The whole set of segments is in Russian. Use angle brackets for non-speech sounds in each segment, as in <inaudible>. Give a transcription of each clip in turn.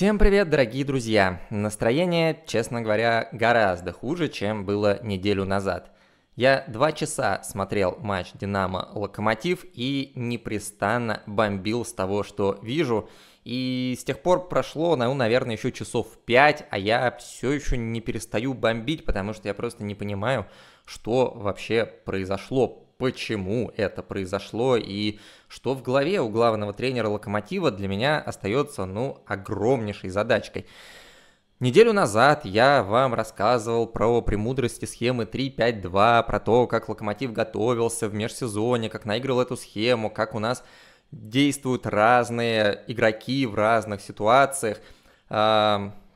Всем привет, дорогие друзья! Настроение, честно говоря, гораздо хуже, чем было неделю назад. Я два часа смотрел матч «Динамо-Локомотив» и непрестанно бомбил с того, что вижу. И с тех пор прошло, ну, наверное, еще часов пять, а я все еще не перестаю бомбить, потому что я просто не понимаю, что вообще произошло почему это произошло и что в голове у главного тренера Локомотива для меня остается, ну, огромнейшей задачкой. Неделю назад я вам рассказывал про премудрости схемы 3-5-2, про то, как Локомотив готовился в межсезонье, как наиграл эту схему, как у нас действуют разные игроки в разных ситуациях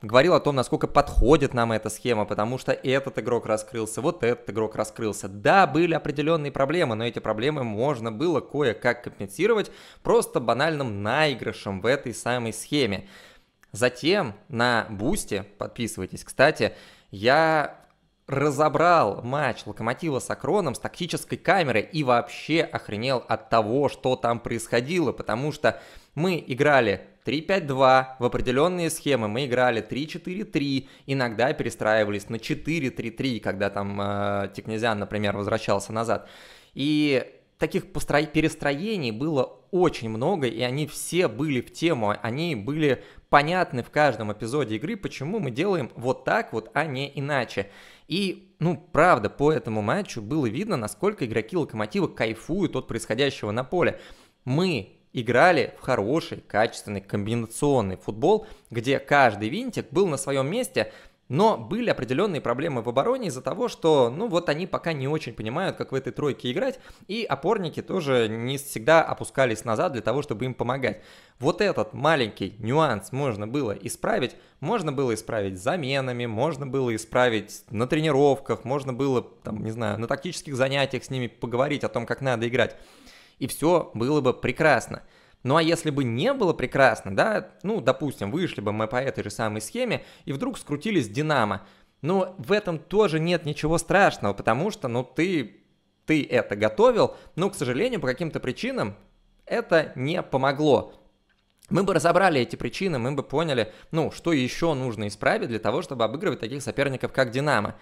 говорил о том, насколько подходит нам эта схема, потому что этот игрок раскрылся, вот этот игрок раскрылся. Да, были определенные проблемы, но эти проблемы можно было кое-как компенсировать просто банальным наигрышем в этой самой схеме. Затем на бусте, подписывайтесь, кстати, я разобрал матч Локомотива с Акроном с тактической камеры и вообще охренел от того, что там происходило, потому что мы играли 3-5-2. В определенные схемы мы играли 3-4-3, иногда перестраивались на 4-3-3, когда там э, Тикнезян, например, возвращался назад. И таких постро... перестроений было очень много, и они все были в тему, они были понятны в каждом эпизоде игры, почему мы делаем вот так вот, а не иначе. И, ну, правда, по этому матчу было видно, насколько игроки Локомотива кайфуют от происходящего на поле. Мы играли в хороший, качественный комбинационный футбол, где каждый винтик был на своем месте, но были определенные проблемы в обороне из-за того, что, ну вот они пока не очень понимают, как в этой тройке играть, и опорники тоже не всегда опускались назад для того, чтобы им помогать. Вот этот маленький нюанс можно было исправить, можно было исправить заменами, можно было исправить на тренировках, можно было, там, не знаю, на тактических занятиях с ними поговорить о том, как надо играть и все было бы прекрасно. Ну а если бы не было прекрасно, да, ну, допустим, вышли бы мы по этой же самой схеме, и вдруг скрутились Динамо, ну, в этом тоже нет ничего страшного, потому что, ну, ты, ты это готовил, но, к сожалению, по каким-то причинам это не помогло. Мы бы разобрали эти причины, мы бы поняли, ну, что еще нужно исправить для того, чтобы обыгрывать таких соперников, как Динамо.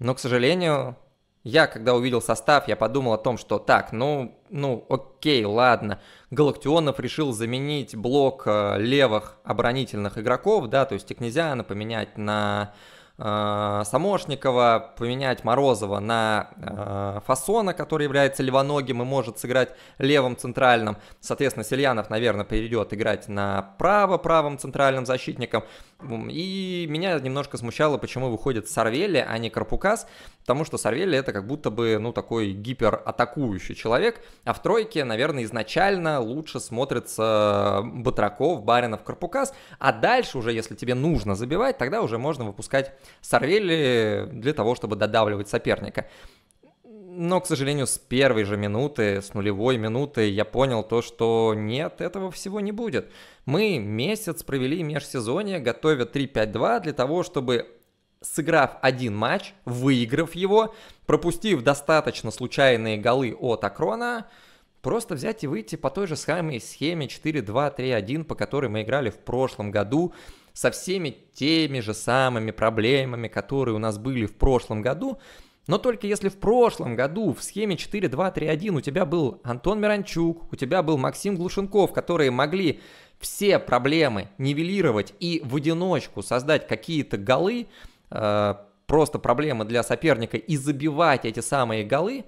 Но, к сожалению, я, когда увидел состав, я подумал о том, что так, ну, ну, окей, ладно. Галактионов решил заменить блок э, левых оборонительных игроков, да, то есть Текнезиана поменять на Э, Самошникова, поменять Морозова на э, Фасона, который является левоногим и может сыграть левым центральным. Соответственно, Сельянов, наверное, перейдет играть на право правым центральным защитником. И меня немножко смущало, почему выходит Сарвели, а не Карпукас, потому что Сарвели это как будто бы, ну, такой гиператакующий человек, а в тройке, наверное, изначально лучше смотрится Батраков, Баринов, Карпукас, а дальше уже, если тебе нужно забивать, тогда уже можно выпускать Сорвели для того, чтобы додавливать соперника. Но, к сожалению, с первой же минуты, с нулевой минуты я понял то, что нет, этого всего не будет. Мы месяц провели межсезонье, готовя 3-5-2 для того, чтобы сыграв один матч, выиграв его, пропустив достаточно случайные голы от Акрона, просто взять и выйти по той же самой схеме 4-2-3-1, по которой мы играли в прошлом году, со всеми теми же самыми проблемами, которые у нас были в прошлом году, но только если в прошлом году в схеме 4-2-3-1 у тебя был Антон Миранчук, у тебя был Максим Глушенков, которые могли все проблемы нивелировать и в одиночку создать какие-то голы, э, просто проблемы для соперника и забивать эти самые голы,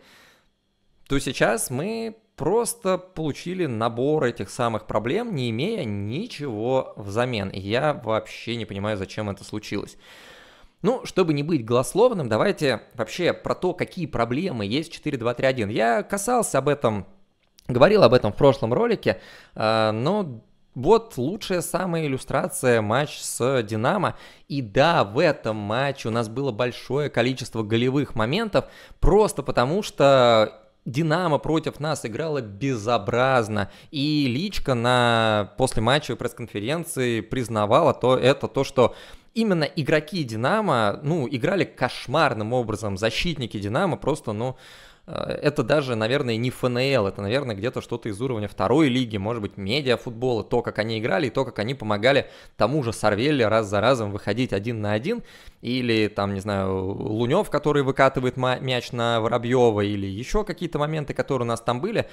то сейчас мы просто получили набор этих самых проблем, не имея ничего взамен. И я вообще не понимаю, зачем это случилось. Ну, чтобы не быть голословным, давайте вообще про то, какие проблемы есть 4231. Я касался об этом, говорил об этом в прошлом ролике, э, но вот лучшая самая иллюстрация матч с Динамо. И да, в этом матче у нас было большое количество голевых моментов, просто потому что Динамо против нас играла безобразно. И Личка на после матча пресс-конференции признавала то, это то, что именно игроки Динамо, ну, играли кошмарным образом. Защитники Динамо просто, ну, Э, это даже, наверное, не ФНЛ, это, наверное, где-то что-то из уровня второй лиги, может быть, медиафутбола, то, как они играли, и то, как они помогали тому же Сарвелли раз за разом выходить один на один, или, там, не знаю, Лунев, который выкатывает мяч на Воробьева, или еще какие-то моменты, которые у нас там были.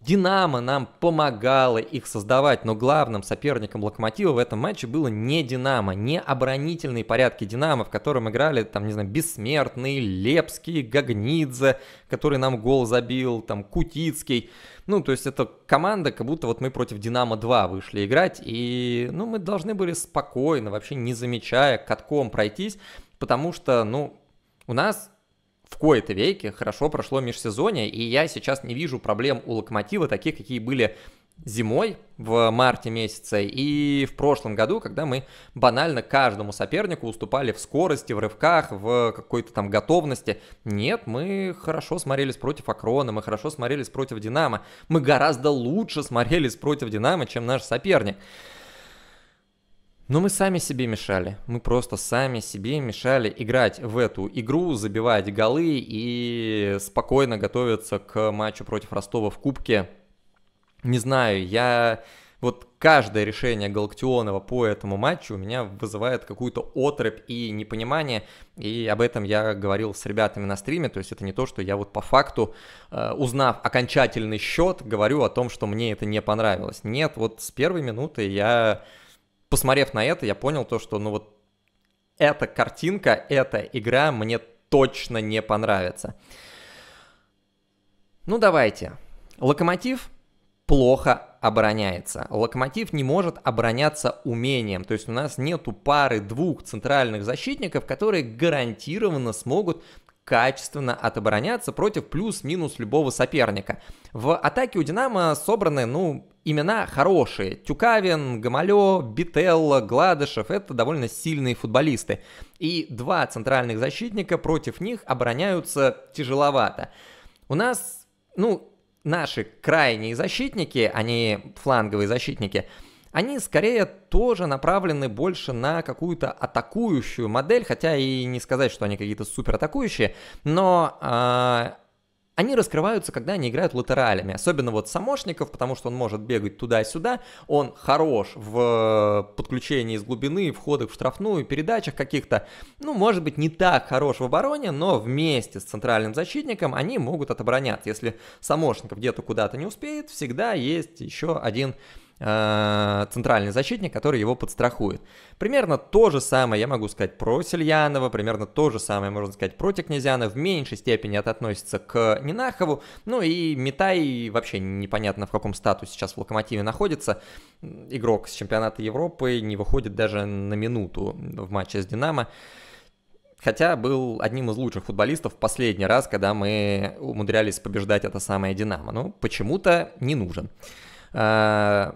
Динамо нам помогало их создавать, но главным соперником Локомотива в этом матче было не Динамо, не оборонительные порядки Динамо, в котором играли, там, не знаю, Бессмертный, Лепский, Гагнидзе, который нам гол забил, там, Кутицкий. Ну, то есть это команда, как будто вот мы против Динамо 2 вышли играть, и, ну, мы должны были спокойно, вообще не замечая, катком пройтись, потому что, ну, у нас в кои-то веке хорошо прошло межсезонье, и я сейчас не вижу проблем у Локомотива таких, какие были зимой, в марте месяце, и в прошлом году, когда мы банально каждому сопернику уступали в скорости, в рывках, в какой-то там готовности. Нет, мы хорошо смотрелись против Акрона, мы хорошо смотрелись против Динамо, мы гораздо лучше смотрелись против Динамо, чем наш соперник. Но мы сами себе мешали. Мы просто сами себе мешали играть в эту игру, забивать голы и спокойно готовиться к матчу против Ростова в Кубке. Не знаю, я... Вот каждое решение Галактионова по этому матчу у меня вызывает какую-то отрыбь и непонимание, и об этом я говорил с ребятами на стриме, то есть это не то, что я вот по факту, э, узнав окончательный счет, говорю о том, что мне это не понравилось. Нет, вот с первой минуты я посмотрев на это, я понял то, что, ну вот, эта картинка, эта игра мне точно не понравится. Ну давайте. Локомотив плохо обороняется. Локомотив не может обороняться умением. То есть у нас нету пары двух центральных защитников, которые гарантированно смогут качественно отобороняться против плюс-минус любого соперника. В атаке у «Динамо» собраны, ну, имена хорошие. Тюкавин, Гамалё, Бителла, Гладышев – это довольно сильные футболисты. И два центральных защитника против них обороняются тяжеловато. У нас, ну, наши крайние защитники, они фланговые защитники – они скорее тоже направлены больше на какую-то атакующую модель, хотя и не сказать, что они какие-то супер атакующие, но э, они раскрываются, когда они играют латералями, особенно вот Самошников, потому что он может бегать туда-сюда, он хорош в подключении из глубины, входах в штрафную, передачах каких-то, ну, может быть, не так хорош в обороне, но вместе с центральным защитником они могут отобороняться. Если Самошников где-то куда-то не успеет, всегда есть еще один Э, центральный защитник, который его подстрахует. Примерно то же самое я могу сказать про Сельянова, примерно то же самое можно сказать про Текнезиана. в меньшей степени это относится к Нинахову, ну и Митай вообще непонятно в каком статусе сейчас в Локомотиве находится, игрок с чемпионата Европы не выходит даже на минуту в матче с Динамо, хотя был одним из лучших футболистов в последний раз, когда мы умудрялись побеждать это самое Динамо, но почему-то не нужен. Э,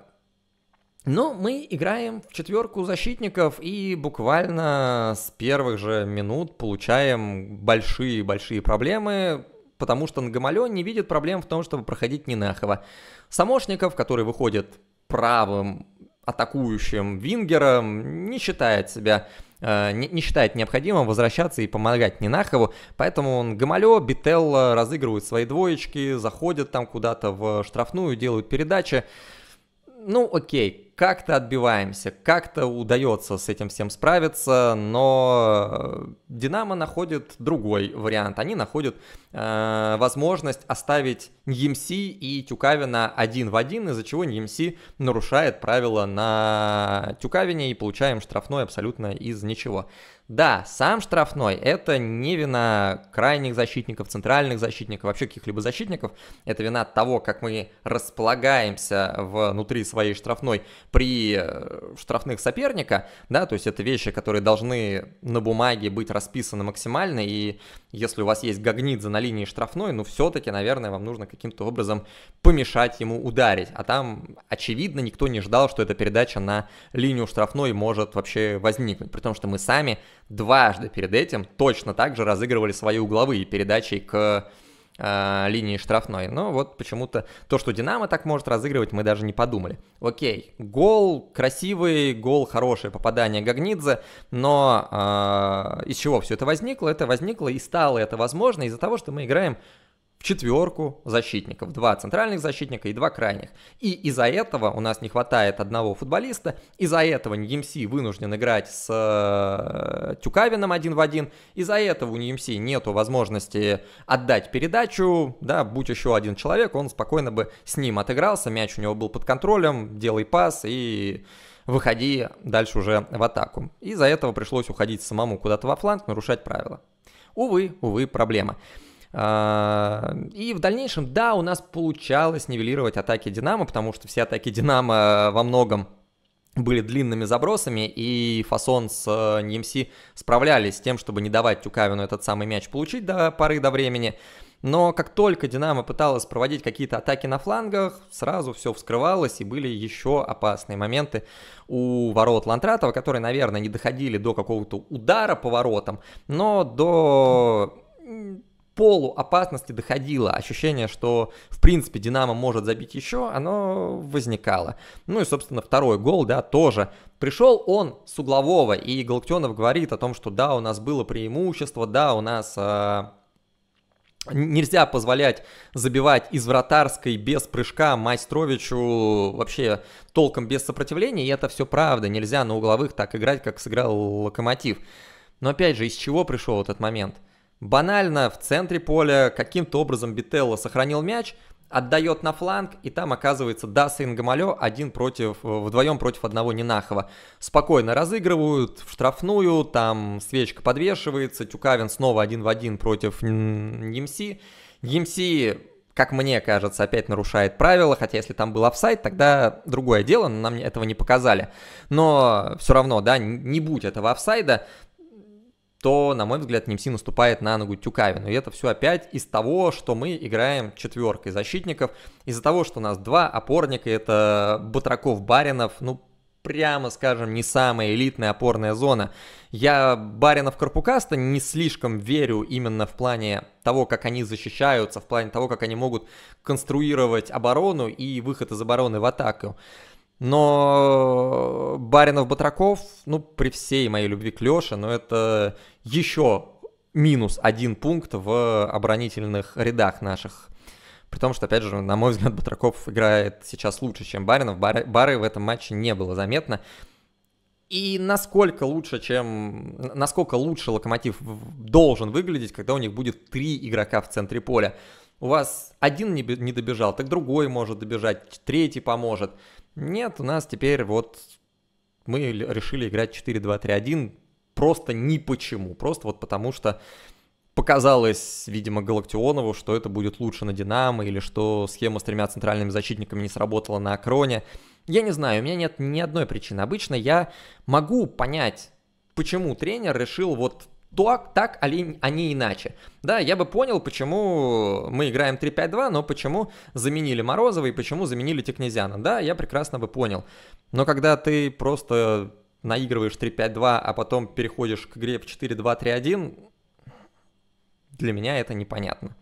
но ну, мы играем в четверку защитников и буквально с первых же минут получаем большие-большие проблемы, потому что Нгамален не видит проблем в том, чтобы проходить Нинахова. Самошников, который выходит правым атакующим вингером, не считает себя э, не, считает необходимым возвращаться и помогать Нинахову, поэтому он Гамалё, Бителла разыгрывают свои двоечки, заходят там куда-то в штрафную, делают передачи. Ну, окей, как-то отбиваемся, как-то удается с этим всем справиться, но э, Динамо находит другой вариант. Они находят э, возможность оставить Ньемси и Тюкавина один в один, из-за чего Ньемси нарушает правила на Тюкавине и получаем штрафной абсолютно из ничего. Да, сам штрафной – это не вина крайних защитников, центральных защитников, вообще каких-либо защитников. Это вина того, как мы располагаемся внутри своей штрафной при э, штрафных соперника, да, то есть это вещи, которые должны на бумаге быть расписаны максимально, и если у вас есть Гагнидзе на линии штрафной, ну все-таки, наверное, вам нужно каким-то образом помешать ему ударить, а там, очевидно, никто не ждал, что эта передача на линию штрафной может вообще возникнуть, при том, что мы сами дважды перед этим точно так же разыгрывали свои угловые передачи к а, линии штрафной. Но вот почему-то то, что Динамо так может разыгрывать, мы даже не подумали. Окей, гол красивый, гол хорошее попадание Гагнидзе, но э, из чего все это возникло? Это возникло и стало это возможно из-за того, что мы играем четверку защитников, два центральных защитника и два крайних. И из-за этого у нас не хватает одного футболиста, из-за этого Ньемси вынужден играть с э, Тюкавином один в один, из-за этого у Ньемси нету возможности отдать передачу, да, будь еще один человек, он спокойно бы с ним отыгрался, мяч у него был под контролем, делай пас и выходи дальше уже в атаку. Из-за этого пришлось уходить самому куда-то во фланг, нарушать правила. Увы, увы, проблема. А, и в дальнейшем, да, у нас получалось нивелировать атаки Динамо, потому что все атаки Динамо во многом были длинными забросами, и Фасон с э, Немси справлялись с тем, чтобы не давать Тюкавину этот самый мяч получить до поры до времени. Но как только Динамо пыталась проводить какие-то атаки на флангах, сразу все вскрывалось, и были еще опасные моменты у ворот Лантратова, которые, наверное, не доходили до какого-то удара по воротам, но до полуопасности доходило, ощущение, что в принципе Динамо может забить еще, оно возникало. Ну и, собственно, второй гол, да, тоже. Пришел он с углового, и Галактионов говорит о том, что да, у нас было преимущество, да, у нас... Э, Нельзя позволять забивать из вратарской без прыжка Майстровичу вообще толком без сопротивления, и это все правда. Нельзя на угловых так играть, как сыграл Локомотив. Но опять же, из чего пришел этот момент? – Банально в центре поля каким-то образом Бителло сохранил мяч, отдает на фланг, и там оказывается Даса и Ингамалё один против, э, вдвоем против одного Нинахова. Спокойно разыгрывают в штрафную, там свечка подвешивается, Тюкавин снова один в один против Емси. Емси, как мне кажется, опять нарушает правила, хотя если там был офсайт, тогда другое дело, но нам этого не показали. Но все равно, да, не будь этого офсайда, то, на мой взгляд, Немси наступает на ногу Тюкавину. И это все опять из того, что мы играем четверкой защитников, из-за того, что у нас два опорника, это Батраков-Баринов, ну, прямо скажем, не самая элитная опорная зона. Я Баринов Карпукаста не слишком верю именно в плане того, как они защищаются, в плане того, как они могут конструировать оборону и выход из обороны в атаку. Но э, Баринов-Батраков, ну, при всей моей любви к Лёше, но это еще минус один пункт в оборонительных рядах наших. При том, что, опять же, на мой взгляд, Батраков играет сейчас лучше, чем Баринов. Бары, Бары в этом матче не было заметно. И насколько лучше, чем... Насколько лучше Локомотив должен выглядеть, когда у них будет три игрока в центре поля у вас один не, не добежал, так другой может добежать, третий поможет. Нет, у нас теперь вот мы решили играть 4-2-3-1 просто ни почему. Просто вот потому что показалось, видимо, Галактионову, что это будет лучше на Динамо, или что схема с тремя центральными защитниками не сработала на Акроне. Я не знаю, у меня нет ни одной причины. Обычно я могу понять, почему тренер решил вот так, так они, а они а иначе. Да, я бы понял, почему мы играем 3-5-2, но почему заменили Морозова и почему заменили Текнезяна. Да, я прекрасно бы понял. Но когда ты просто наигрываешь 3-5-2, а потом переходишь к игре в 4-2-3-1, для меня это непонятно.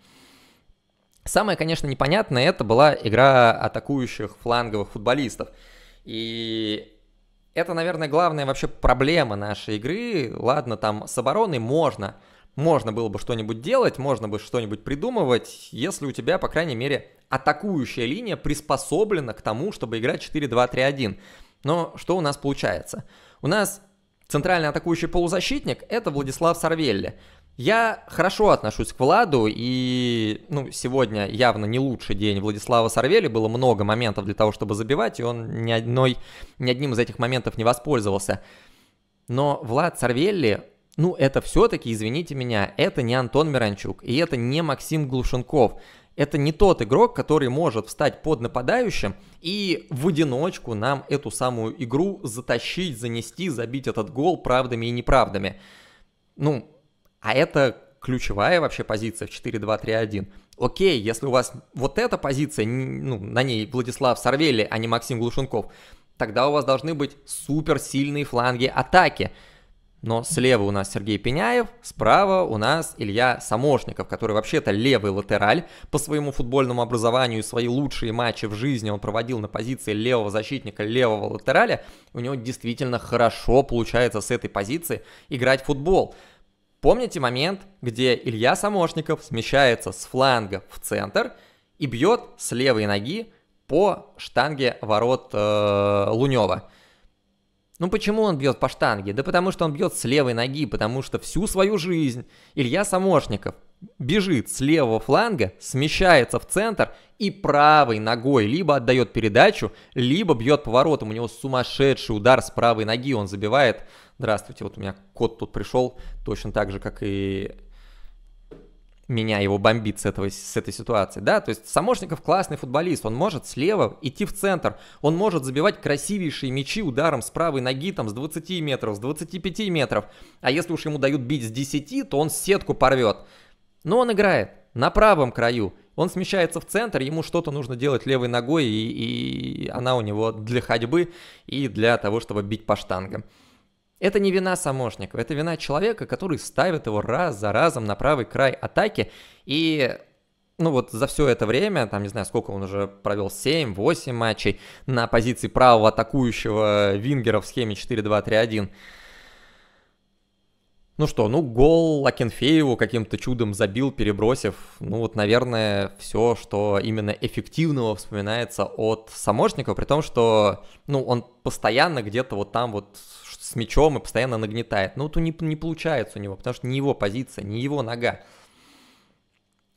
Самое, конечно, непонятное это была игра атакующих фланговых футболистов. И это, наверное, главная вообще проблема нашей игры. Ладно, там с обороной можно. Можно было бы что-нибудь делать, можно бы что-нибудь придумывать, если у тебя, по крайней мере, атакующая линия приспособлена к тому, чтобы играть 4-2-3-1. Но что у нас получается? У нас центральный атакующий полузащитник – это Владислав Сарвелли. Я хорошо отношусь к Владу, и ну, сегодня явно не лучший день Владислава Сарвели. Было много моментов для того, чтобы забивать, и он ни, одной, ни одним из этих моментов не воспользовался. Но Влад Сарвелли, ну это все-таки, извините меня, это не Антон Миранчук, и это не Максим Глушенков. Это не тот игрок, который может встать под нападающим и в одиночку нам эту самую игру затащить, занести, забить этот гол правдами и неправдами. Ну, а это ключевая вообще позиция в 4-2-3-1. Окей, если у вас вот эта позиция, ну, на ней Владислав Сарвели, а не Максим Глушенков, тогда у вас должны быть суперсильные фланги атаки. Но слева у нас Сергей Пеняев, справа у нас Илья Самошников, который вообще-то левый латераль по своему футбольному образованию. и Свои лучшие матчи в жизни он проводил на позиции левого защитника, левого латераля. У него действительно хорошо получается с этой позиции играть в футбол. Помните момент, где Илья Самошников смещается с фланга в центр и бьет с левой ноги по штанге ворот э, Лунева. Ну почему он бьет по штанге? Да потому что он бьет с левой ноги, потому что всю свою жизнь Илья Самошников бежит с левого фланга, смещается в центр и правой ногой либо отдает передачу, либо бьет поворотом. У него сумасшедший удар с правой ноги, он забивает здравствуйте, вот у меня код тут пришел, точно так же, как и меня его бомбит с, этого, с этой ситуации, да, то есть Самошников классный футболист, он может слева идти в центр, он может забивать красивейшие мячи ударом с правой ноги там с 20 метров, с 25 метров, а если уж ему дают бить с 10, то он сетку порвет, но он играет на правом краю, он смещается в центр, ему что-то нужно делать левой ногой, и, и она у него для ходьбы и для того, чтобы бить по штангам. Это не вина Самошникова, это вина человека, который ставит его раз за разом на правый край атаки. И ну вот за все это время, там не знаю, сколько он уже провел, 7-8 матчей на позиции правого атакующего вингера в схеме 4-2-3-1. Ну что, ну гол Акинфееву каким-то чудом забил, перебросив. Ну вот, наверное, все, что именно эффективного вспоминается от Самошникова, при том, что ну, он постоянно где-то вот там вот с мячом и постоянно нагнетает. Но ну, вот у не, не получается у него, потому что не его позиция, не его нога.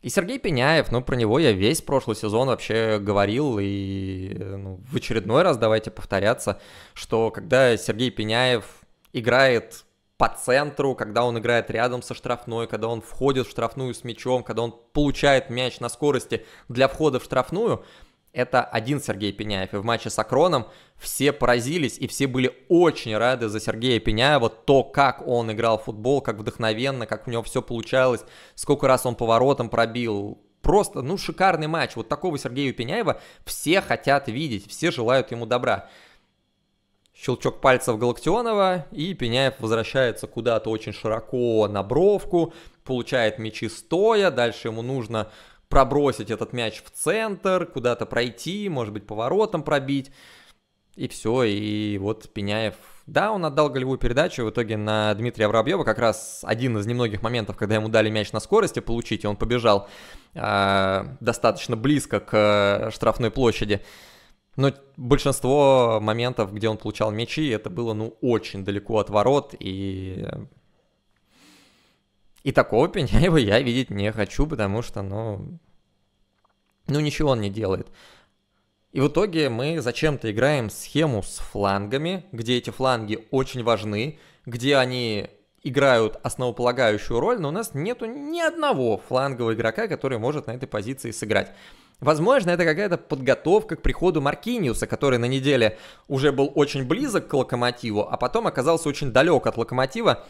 И Сергей Пеняев, ну, про него я весь прошлый сезон вообще говорил, и ну, в очередной раз давайте повторяться, что когда Сергей Пеняев играет по центру, когда он играет рядом со штрафной, когда он входит в штрафную с мячом, когда он получает мяч на скорости для входа в штрафную, это один Сергей Пеняев. И в матче с Акроном все поразились и все были очень рады за Сергея Пеняева, то, как он играл в футбол, как вдохновенно, как у него все получалось, сколько раз он поворотом пробил, просто, ну, шикарный матч. Вот такого Сергея Пеняева все хотят видеть, все желают ему добра. Щелчок пальцев Галактионова, и Пеняев возвращается куда-то очень широко на бровку, получает мячи стоя, дальше ему нужно пробросить этот мяч в центр, куда-то пройти, может быть, поворотом пробить. И все, и вот Пеняев, да, он отдал голевую передачу, в итоге на Дмитрия Воробьева, как раз один из немногих моментов, когда ему дали мяч на скорости получить, и он побежал э, достаточно близко к э, штрафной площади. Но большинство моментов, где он получал мячи, это было, ну, очень далеко от ворот, и э, и такого Пеняева я видеть не хочу, потому что, ну, ну ничего он не делает. И в итоге мы зачем-то играем схему с флангами, где эти фланги очень важны, где они играют основополагающую роль, но у нас нету ни одного флангового игрока, который может на этой позиции сыграть. Возможно, это какая-то подготовка к приходу Маркиниуса, который на неделе уже был очень близок к Локомотиву, а потом оказался очень далек от Локомотива,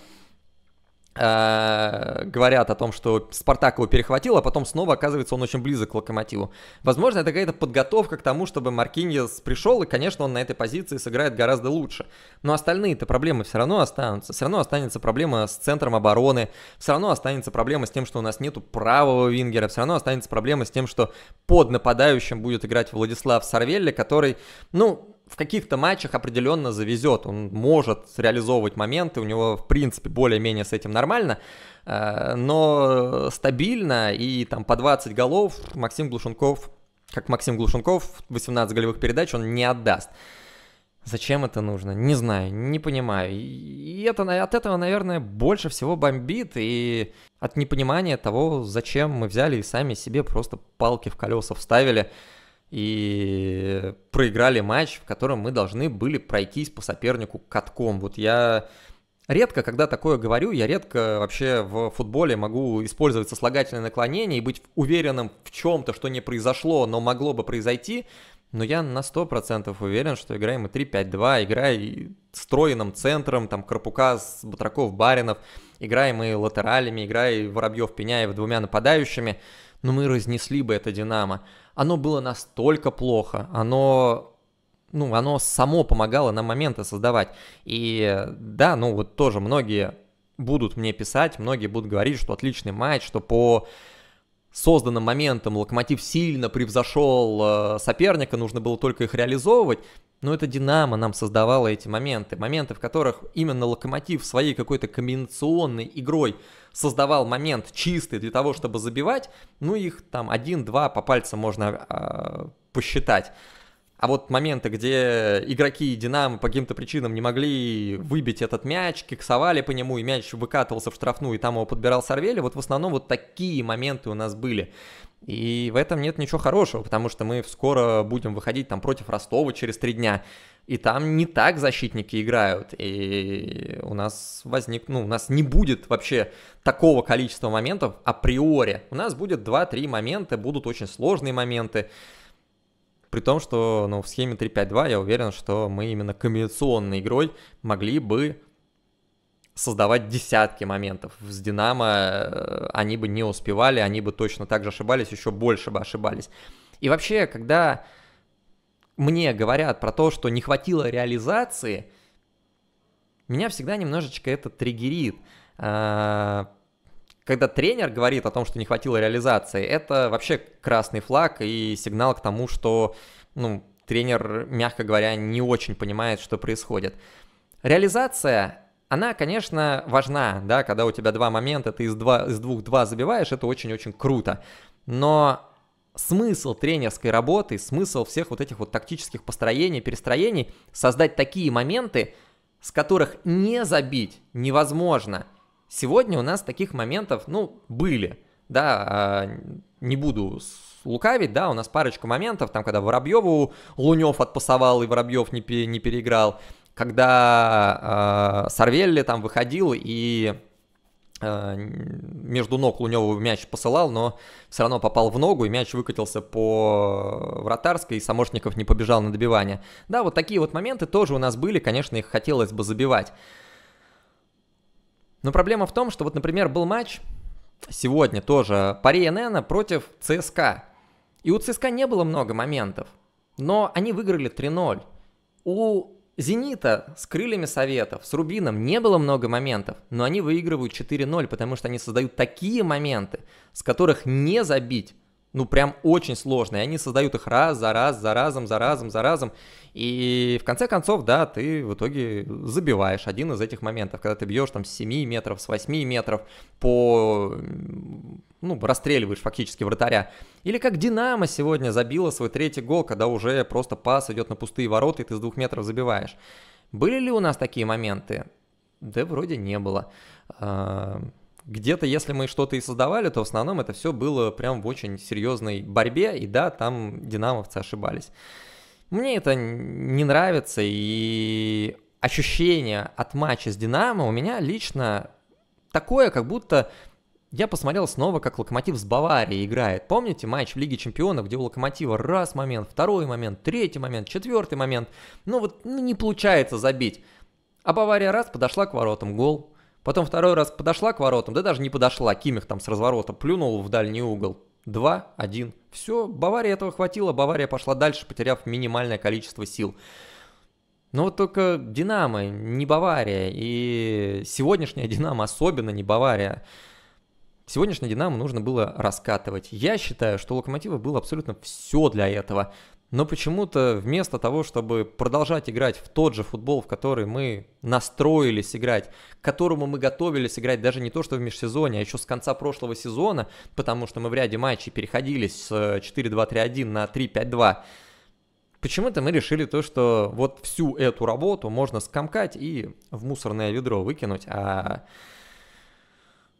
Э, говорят о том, что Спартак его перехватил, а потом снова оказывается он очень близок к Локомотиву. Возможно, это какая-то подготовка к тому, чтобы Маркиньес пришел, и, конечно, он на этой позиции сыграет гораздо лучше. Но остальные-то проблемы все равно останутся. Все равно останется проблема с центром обороны, все равно останется проблема с тем, что у нас нету правого вингера, все равно останется проблема с тем, что под нападающим будет играть Владислав Сарвелли, который, ну, в каких-то матчах определенно завезет, он может реализовывать моменты, у него в принципе более-менее с этим нормально, э, но стабильно и там по 20 голов Максим Глушенков, как Максим Глушенков, 18 голевых передач он не отдаст. Зачем это нужно? Не знаю, не понимаю. И это, от этого, наверное, больше всего бомбит, и от непонимания того, зачем мы взяли и сами себе просто палки в колеса вставили и проиграли матч, в котором мы должны были пройтись по сопернику катком. Вот я редко, когда такое говорю, я редко вообще в футболе могу использовать сослагательное наклонение и быть уверенным в чем-то, что не произошло, но могло бы произойти. Но я на 100% уверен, что играем мы 3-5-2, играем стройным центром, там Карпука, Батраков, Баринов, играем мы латералями, играем Воробьев, Пеняев двумя нападающими, но мы разнесли бы это Динамо оно было настолько плохо, оно ну, оно само помогало нам моменты создавать. И да, ну вот тоже многие будут мне писать, многие будут говорить, что отличный матч, что по созданным моментом Локомотив сильно превзошел э, соперника, нужно было только их реализовывать, но это Динамо нам создавало эти моменты. Моменты, в которых именно Локомотив своей какой-то комбинационной игрой создавал момент чистый для того, чтобы забивать, ну их там один-два по пальцам можно э, посчитать. А вот моменты, где игроки Динамо по каким-то причинам не могли выбить этот мяч, киксовали по нему, и мяч выкатывался в штрафную, и там его подбирал Сарвели, вот в основном вот такие моменты у нас были. И в этом нет ничего хорошего, потому что мы скоро будем выходить там против Ростова через три дня, и там не так защитники играют, и у нас возник, ну, у нас не будет вообще такого количества моментов априори. У нас будет 2-3 момента, будут очень сложные моменты, при том, что ну, в схеме 3-5-2 я уверен, что мы именно комбинационной игрой могли бы создавать десятки моментов. С «Динамо» э, они бы не успевали, они бы точно так же ошибались, еще больше бы ошибались. И вообще, когда мне говорят про то, что не хватило реализации, меня всегда немножечко это триггерит. А, когда тренер говорит о том, что не хватило реализации, это вообще красный флаг и сигнал к тому, что ну, тренер, мягко говоря, не очень понимает, что происходит. Реализация она, конечно, важна, да, когда у тебя два момента, ты из, два, из двух два забиваешь, это очень-очень круто. Но смысл тренерской работы, смысл всех вот этих вот тактических построений, перестроений, создать такие моменты, с которых не забить невозможно – Сегодня у нас таких моментов, ну, были, да, а, не буду лукавить, да, у нас парочка моментов, там, когда Воробьеву Лунев отпасовал и Воробьев не, пере, не переиграл, когда э, Сарвелли там выходил и э, между ног Луневу мяч посылал, но все равно попал в ногу, и мяч выкатился по вратарской, и Самошников не побежал на добивание. Да, вот такие вот моменты тоже у нас были, конечно, их хотелось бы забивать. Но проблема в том, что вот, например, был матч сегодня тоже Пари НН против ЦСКА. И у ЦСКА не было много моментов, но они выиграли 3-0. У Зенита с крыльями советов, с Рубином не было много моментов, но они выигрывают 4-0, потому что они создают такие моменты, с которых не забить ну прям очень сложно, и они создают их раз за раз, за разом, за разом, за разом, и в конце концов, да, ты в итоге забиваешь один из этих моментов, когда ты бьешь там с 7 метров, с 8 метров по, ну, расстреливаешь фактически вратаря. Или как Динамо сегодня забила свой третий гол, когда уже просто пас идет на пустые ворота, и ты с двух метров забиваешь. Были ли у нас такие моменты? Да вроде не было. А, где-то, если мы что-то и создавали, то в основном это все было прям в очень серьезной борьбе, и да, там динамовцы ошибались. Мне это не нравится, и ощущение от матча с Динамо у меня лично такое, как будто я посмотрел снова, как Локомотив с Баварией играет. Помните матч в Лиге Чемпионов, где у Локомотива раз момент, второй момент, третий момент, четвертый момент. Ну вот ну, не получается забить. А Бавария раз подошла к воротам, гол. Потом второй раз подошла к воротам, да даже не подошла, Кимих там с разворота плюнул в дальний угол. 2-1. Все, Бавария этого хватило, Бавария пошла дальше, потеряв минимальное количество сил. Но вот только Динамо, не Бавария, и сегодняшняя Динамо особенно не Бавария. Сегодняшняя Динамо нужно было раскатывать. Я считаю, что у Локомотива было абсолютно все для этого но почему-то вместо того, чтобы продолжать играть в тот же футбол, в который мы настроились играть, к которому мы готовились играть даже не то, что в межсезонье, а еще с конца прошлого сезона, потому что мы в ряде матчей переходились с 4-2-3-1 э, на 3-5-2, почему-то мы решили то, что вот всю эту работу можно скомкать и в мусорное ведро выкинуть, а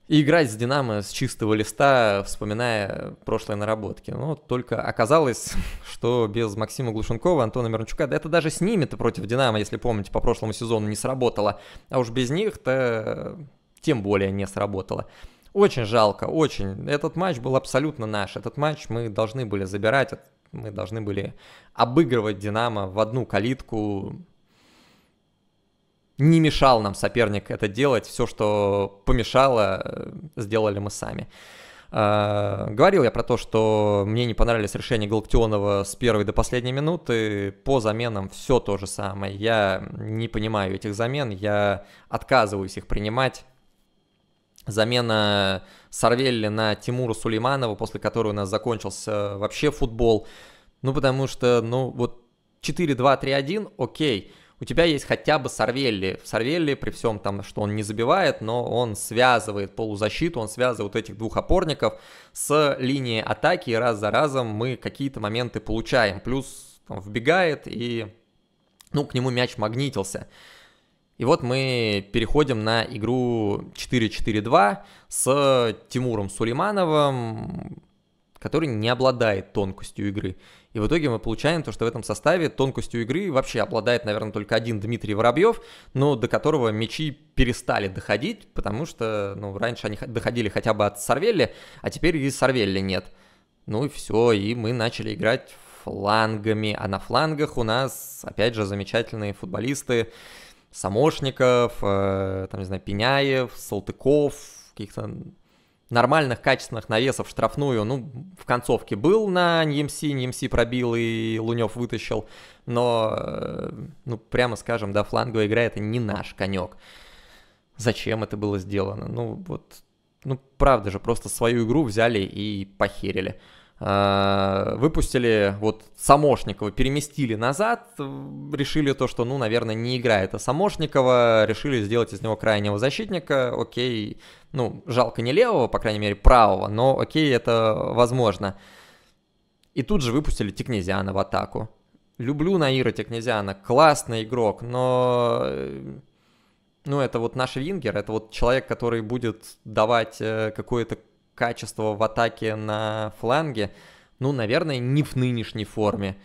и играть с «Динамо» с чистого листа, вспоминая прошлые наработки. Но только оказалось, <laughs> что без Максима Глушенкова, Антона Мирончука, да это даже с ними-то против «Динамо», если помните, по прошлому сезону не сработало. А уж без них-то тем более не сработало. Очень жалко, очень. Этот матч был абсолютно наш. Этот матч мы должны были забирать, мы должны были обыгрывать «Динамо» в одну калитку, не мешал нам соперник это делать, все, что помешало, э, сделали мы сами. Э, говорил я про то, что мне не понравились решения Галактионова с первой до последней минуты. По заменам все то же самое. Я не понимаю этих замен, я отказываюсь их принимать. Замена Сарвелли на Тимура Сулейманова, после которой у нас закончился вообще футбол. Ну, потому что, ну, вот 4-2-3-1, окей. Okay у тебя есть хотя бы Сарвелли. В Сарвелли, при всем там, что он не забивает, но он связывает полузащиту, он связывает вот этих двух опорников с линией атаки, и раз за разом мы какие-то моменты получаем. Плюс там, вбегает, и ну, к нему мяч магнитился. И вот мы переходим на игру 4-4-2 с Тимуром Сулеймановым, который не обладает тонкостью игры. И в итоге мы получаем то, что в этом составе тонкостью игры вообще обладает, наверное, только один Дмитрий Воробьев, но до которого мячи перестали доходить, потому что ну, раньше они доходили хотя бы от Сарвелли, а теперь и Сарвелли нет. Ну и все, и мы начали играть флангами, а на флангах у нас, опять же, замечательные футболисты, Самошников, э, там, не знаю, Пеняев, Салтыков, каких-то нормальных, качественных навесов штрафную, ну, в концовке был на НЕМСИ, НЕМСИ пробил и Лунев вытащил, но, э, ну, прямо скажем, да, фланговая игра — это не наш конек. Зачем это было сделано? Ну, вот, ну, правда же, просто свою игру взяли и похерили. Э, выпустили вот Самошникова, переместили назад, э, решили то, что, ну, наверное, не играет а Самошникова, решили сделать из него крайнего защитника, окей, ну, жалко не левого, по крайней мере, правого, но окей, это возможно. И тут же выпустили Тикнезиана в атаку. Люблю Наира Текнезиана классный игрок, но... Э, ну, это вот наш вингер, это вот человек, который будет давать какое-то качество в атаке на фланге, ну, наверное, не в нынешней форме.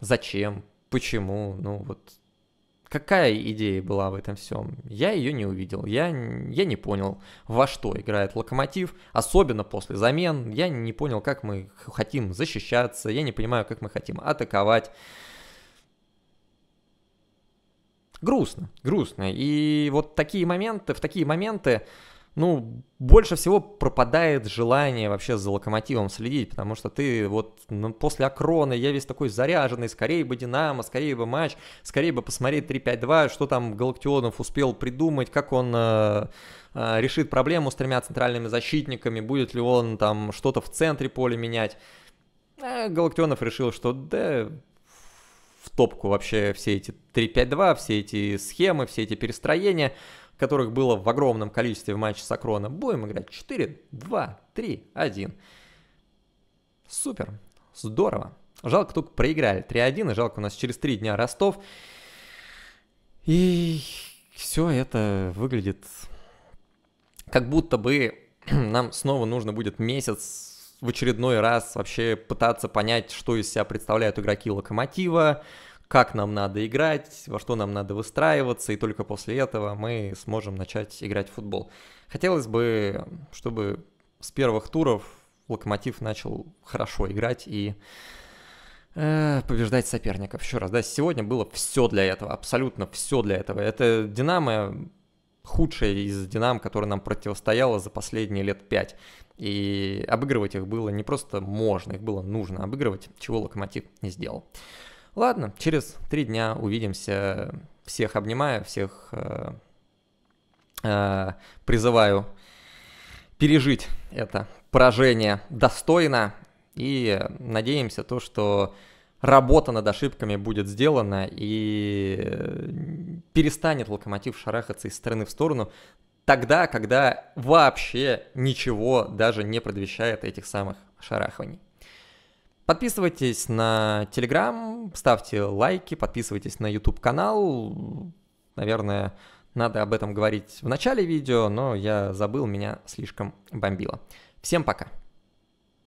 Зачем? Почему? Ну, вот какая идея была в этом всем? Я ее не увидел, я, я не понял, во что играет Локомотив, особенно после замен. Я не понял, как мы хотим защищаться, я не понимаю, как мы хотим атаковать. Грустно, грустно. И вот такие моменты, в такие моменты ну, больше всего пропадает желание вообще за локомотивом следить, потому что ты вот ну, после окрона я весь такой заряженный, скорее бы Динамо, скорее бы матч, скорее бы посмотреть 3-5-2, что там Галактионов успел придумать, как он э, э, решит проблему с тремя центральными защитниками, будет ли он там что-то в центре поля менять. А Галактионов решил, что да, в топку вообще все эти 3-5-2, все эти схемы, все эти перестроения – которых было в огромном количестве в матче с Акроном, будем играть 4, 2, 3, 1. Супер, здорово. Жалко только проиграли 3-1, и жалко у нас через 3 дня Ростов. И все это выглядит как будто бы <clears throat> нам снова нужно будет месяц в очередной раз вообще пытаться понять, что из себя представляют игроки Локомотива, как нам надо играть, во что нам надо выстраиваться, и только после этого мы сможем начать играть в футбол. Хотелось бы, чтобы с первых туров Локомотив начал хорошо играть и э, побеждать соперников. Еще раз, да, сегодня было все для этого, абсолютно все для этого. Это Динамо худшая из Динам, которая нам противостояла за последние лет пять. И обыгрывать их было не просто можно, их было нужно обыгрывать, чего Локомотив не сделал. Ладно, через три дня увидимся. Всех обнимаю, всех э, э, призываю пережить это поражение достойно. И надеемся то, что работа над ошибками будет сделана и э, перестанет локомотив шарахаться из стороны в сторону тогда, когда вообще ничего даже не предвещает этих самых шараханий. Подписывайтесь на Телеграм, ставьте лайки, подписывайтесь на YouTube канал. Наверное, надо об этом говорить в начале видео, но я забыл, меня слишком бомбило. Всем пока!